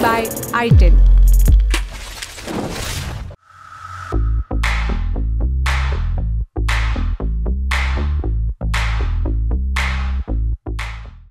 by ITIL.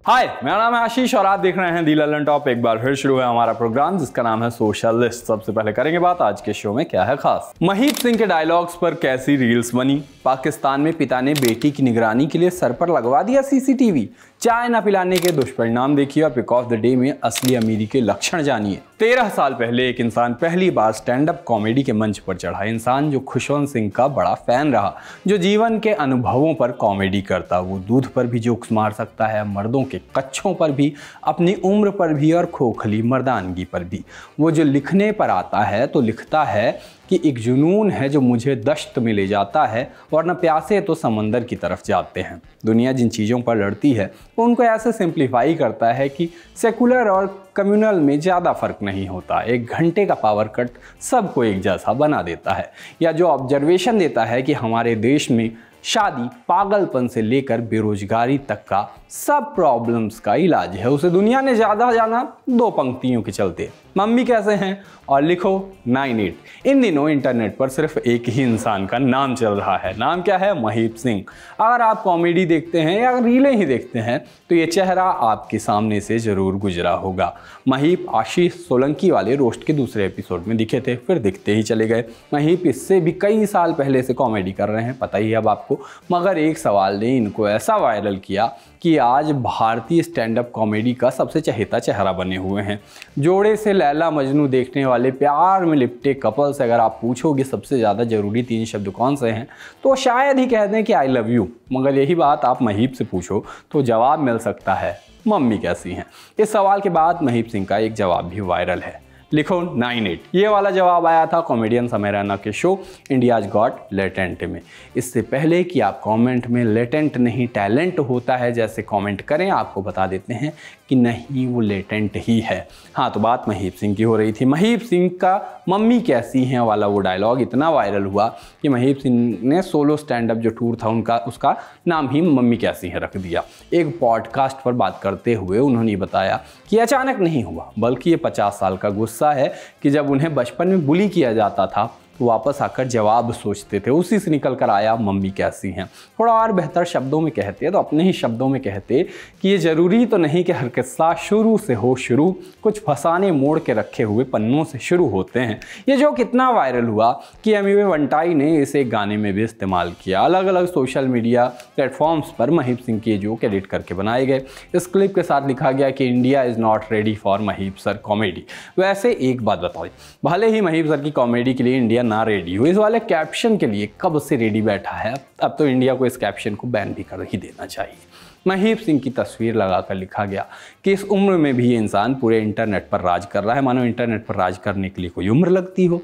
हाय मेरा नाम है आशीष और आप देख रहे हैं दी ललन टॉप एक बार फिर शुरू है हमारा प्रोग्राम जिसका नाम है सोशलिस्ट सबसे पहले करेंगे बात आज के शो में क्या है खास महीप सिंह के डायलॉग्स पर कैसी रील्स बनी पाकिस्तान में पिता ने बेटी की निगरानी के लिए सर पर लगवा दिया सीसीटीवी चाय न पिलाने के दुष्परिणाम देखिए और पिक ऑफ द डे में असली अमीरी के लक्षण जानिए तेरह साल पहले एक इंसान पहली बार स्टैंड अप कॉमेडी के मंच पर चढ़ा इंसान जो खुशवंत सिंह का बड़ा फैन रहा जो जीवन के अनुभवों पर कॉमेडी करता वो दूध पर भी जोक्स मार सकता है मर्दों के कच्छों पर भी अपनी उम्र पर भी और खोखली मर्दानगी पर भी वो जो लिखने पर आता है तो लिखता है कि एक जुनून है जो मुझे दश्त में ले जाता है वरना प्यासे तो समंदर की तरफ जाते हैं दुनिया जिन चीज़ों पर लड़ती है वो उनको ऐसे सिंप्लीफाई करता है कि सेकुलर और कम्युनल में ज़्यादा फ़र्क नहीं होता एक घंटे का पावर कट सबको एक जैसा बना देता है या जो ऑब्जर्वेशन देता है कि हमारे देश में शादी पागलपन से लेकर बेरोजगारी तक का सब प्रॉब्लम्स का इलाज है उसे दुनिया ने ज़्यादा जाना दो पंक्तियों के चलते मम्मी कैसे हैं और लिखो नाइन एट इन दिनों इंटरनेट पर सिर्फ एक ही इंसान का नाम चल रहा है नाम क्या है महीप सिंह अगर आप कॉमेडी देखते हैं या रीलें ही देखते हैं तो ये चेहरा आपके सामने से ज़रूर गुजरा होगा महीप आशीष सोलंकी वाले रोस्ट के दूसरे एपिसोड में दिखे थे फिर दिखते ही चले गए महीप इससे भी कई साल पहले से कॉमेडी कर रहे हैं पता ही अब आप आपको मगर एक सवाल ने इनको ऐसा वायरल किया कि आज भारतीय स्टैंड अप कॉमेडी का सबसे चहेता चेहरा बने हुए हैं जोड़े से लैला मजनू देखने वाले प्यार में लिपटे कपल से अगर आप पूछोगे सबसे ज़्यादा ज़रूरी तीन शब्द कौन से हैं तो शायद ही कह दें कि आई लव यू मगर यही बात आप महीब से पूछो तो जवाब मिल सकता है मम्मी कैसी हैं इस सवाल के बाद महीप सिंह का एक जवाब भी वायरल है लिखो नाइन एट ये वाला जवाब आया था कॉमेडियन समय रैना के शो इंडियाज गॉट लेटेंट में इससे पहले कि आप कमेंट में लेटेंट नहीं टैलेंट होता है जैसे कमेंट करें आपको बता देते हैं कि नहीं वो लेटेंट ही है हाँ तो बात महीप सिंह की हो रही थी महीप सिंह का मम्मी कैसी हैं वाला वो डायलॉग इतना वायरल हुआ कि महीप सिंह ने सोलो स्टैंड अप जो टूर था उनका उसका नाम ही मम्मी कैसी है रख दिया एक पॉडकास्ट पर बात करते हुए उन्होंने बताया कि अचानक नहीं हुआ बल्कि ये पचास साल का गुस्सा है कि जब उन्हें बचपन में बुली किया जाता था वापस आकर जवाब सोचते थे उसी से निकल कर आया मम्मी कैसी हैं थोड़ा और बेहतर शब्दों में कहते तो अपने ही शब्दों में कहते कि ये ज़रूरी तो नहीं कि हर किस्सा शुरू से हो शुरू कुछ फसाने मोड़ के रखे हुए पन्नों से शुरू होते हैं ये जो कितना वायरल हुआ कि अमीबे वंटाई ने इसे गाने में भी इस्तेमाल किया अलग अलग सोशल मीडिया प्लेटफॉर्म्स पर महीप सिंह के जो एडिट करके बनाए गए इस क्लिप के साथ लिखा गया कि India is not ready for Mahip sir comedy वैसे एक बात बताओ भले ही महीप सर की कॉमेडी के लिए इंडिया ना रेडी हो इस वाले कैप्शन के लिए कब से रेडी बैठा है अब तो इंडिया को इस कैप्शन को बैन भी कर ही देना चाहिए महीप सिंह की तस्वीर लगाकर लिखा गया कि इस उम्र में भी ये इंसान पूरे इंटरनेट पर राज कर रहा है मानो इंटरनेट पर राज करने के लिए कोई उम्र लगती हो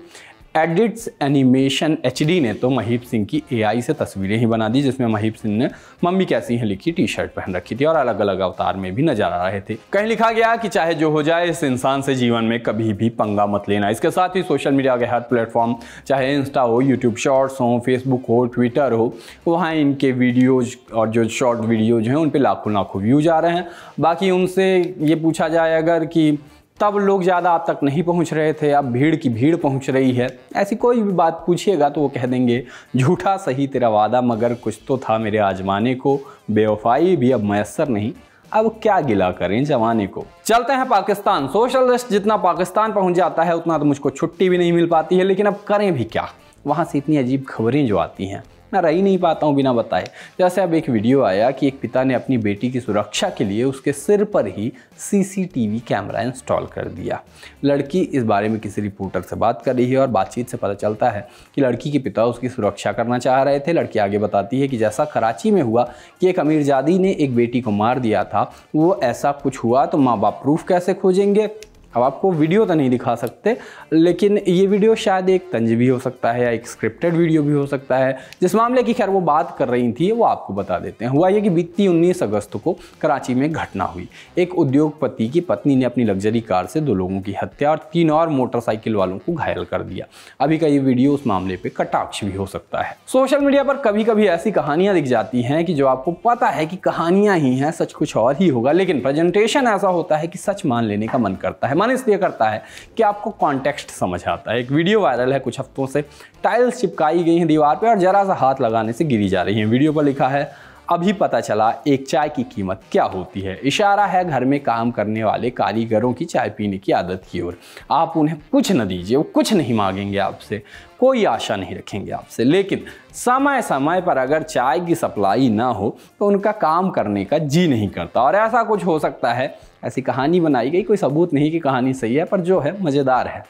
एडिट्स एनिमेशन एच ने तो महीप सिंह की ए से तस्वीरें ही बना दी जिसमें महीप सिंह ने मम्मी कैसी हैं लिखी टी शर्ट पहन रखी थी और अलग अलग अवतार में भी नजर आ रहे थे कहीं लिखा गया कि चाहे जो हो जाए इस इंसान से जीवन में कभी भी पंगा मत लेना इसके साथ ही सोशल मीडिया के हर प्लेटफॉर्म चाहे इंस्टा हो यूट्यूब शॉर्ट्स हो फेसबुक हो ट्विटर हो वहाँ इनके वीडियोज और जो शॉर्ट वीडियोज हैं उन पर लाखों लाखों व्यूज आ रहे हैं बाकी उनसे ये पूछा जाए अगर कि तब लोग ज़्यादा आप तक नहीं पहुंच रहे थे अब भीड़ की भीड़ पहुंच रही है ऐसी कोई भी बात पूछिएगा तो वो कह देंगे झूठा सही तेरा वादा मगर कुछ तो था मेरे आजमाने को बेवफाई भी अब मैसर नहीं अब क्या गिला करें जमाने को चलते हैं पाकिस्तान सोशल जितना पाकिस्तान पहुंच जाता है उतना तो मुझको छुट्टी भी नहीं मिल पाती है लेकिन अब करें भी क्या वहाँ से इतनी अजीब खबरें जो आती हैं मैं रह ही नहीं पाता हूँ बिना बताए जैसे अब एक वीडियो आया कि एक पिता ने अपनी बेटी की सुरक्षा के लिए उसके सिर पर ही सीसीटीवी कैमरा इंस्टॉल कर दिया लड़की इस बारे में किसी रिपोर्टर से बात कर रही है और बातचीत से पता चलता है कि लड़की के पिता उसकी सुरक्षा करना चाह रहे थे लड़की आगे बताती है कि जैसा कराची में हुआ कि एक अमीरजादी ने एक बेटी को मार दिया था वो ऐसा कुछ हुआ तो माँ बाप प्रूफ कैसे खोजेंगे अब आपको वीडियो तो नहीं दिखा सकते लेकिन ये वीडियो शायद एक तंज भी हो सकता है या एक स्क्रिप्टेड वीडियो भी हो सकता है जिस मामले की खैर वो बात कर रही थी वो आपको बता देते हैं हुआ ये कि बीती उन्नीस अगस्त को कराची में घटना हुई एक उद्योगपति की पत्नी ने अपनी लग्जरी कार से दो लोगों की हत्या और तीन और मोटरसाइकिल वालों को घायल कर दिया अभी का ये वीडियो उस मामले पर कटाक्ष भी हो सकता है सोशल मीडिया पर कभी कभी ऐसी कहानियां दिख जाती हैं कि जो आपको पता है कि कहानियाँ ही हैं सच कुछ और ही होगा लेकिन प्रेजेंटेशन ऐसा होता है कि सच मान लेने का मन करता है मन इसलिए करता है कि आपको कॉन्टेक्स्ट समझ आता है एक वीडियो वायरल है कुछ हफ्तों से टाइल्स चिपकाई गई हैं दीवार पर और ज़रा सा हाथ लगाने से गिरी जा रही हैं वीडियो पर लिखा है अभी पता चला एक चाय की कीमत क्या होती है इशारा है घर में काम करने वाले कारीगरों की चाय पीने की आदत की ओर आप उन्हें कुछ न दीजिए वो कुछ नहीं मांगेंगे आपसे कोई आशा नहीं रखेंगे आपसे लेकिन समय समय पर अगर चाय की सप्लाई ना हो तो उनका काम करने का जी नहीं करता और ऐसा कुछ हो सकता है ऐसी कहानी बनाई गई कोई सबूत नहीं कि कहानी सही है पर जो है मज़ेदार है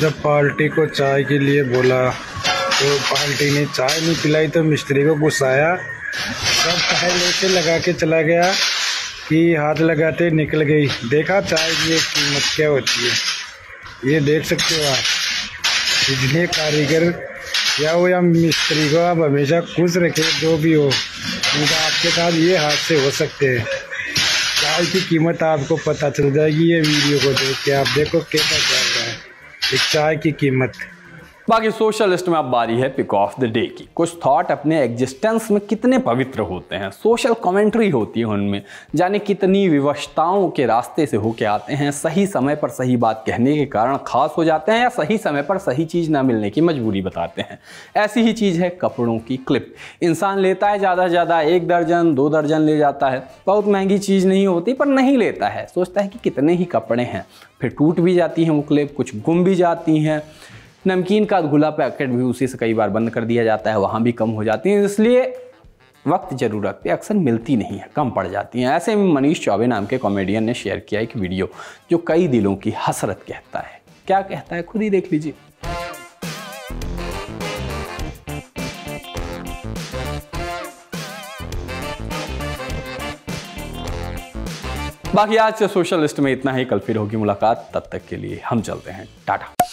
जब पार्टी को चाय के लिए बोला तो पार्टी ने चाय नहीं पिलाई तो मिस्त्री को गुस्साया सब चाय लेके लगा के चला गया कि हाथ लगाते निकल गई देखा चाय की एक कीमत क्या होती है ये देख सकते हो आप इतने कारीगर या वो या मिस्त्री को आप हमेशा खुश रखें जो भी हो उनका आपके साथ ये हादसे हो सकते हैं चाय की कीमत आपको पता चल जाएगी ये वीडियो को देख के आप देखो कैसा चल रहा है एक चाय की कीमत बाकी सोशलिस्ट में अब बारी है पिक ऑफ द डे की कुछ थॉट अपने एग्जिस्टेंस में कितने पवित्र होते हैं सोशल कमेंट्री होती है उनमें जाने कितनी विवशताओं के रास्ते से होके आते हैं सही समय पर सही बात कहने के कारण खास हो जाते हैं या सही समय पर सही चीज़ ना मिलने की मजबूरी बताते हैं ऐसी ही चीज़ है कपड़ों की क्लिप इंसान लेता है ज़्यादा से ज़्यादा एक दर्जन दो दर्जन ले जाता है बहुत महंगी चीज़ नहीं होती पर नहीं लेता है सोचता है कि कितने ही कपड़े हैं फिर टूट भी जाती हैं वो क्लिप कुछ गुम भी जाती हैं नमकीन का गुला पैकेट भी उसी से कई बार बंद कर दिया जाता है वहाँ भी कम हो जाती हैं इसलिए वक्त जरूर रखते अक्सर मिलती नहीं है कम पड़ जाती हैं ऐसे में मनीष चौबे नाम के कॉमेडियन ने शेयर किया एक वीडियो जो कई दिलों की हसरत कहता है क्या कहता है खुद ही देख लीजिए बाकी आज से सोशल लिस्ट में इतना ही कल फिर होगी मुलाकात तब तक के लिए हम चलते हैं टाटा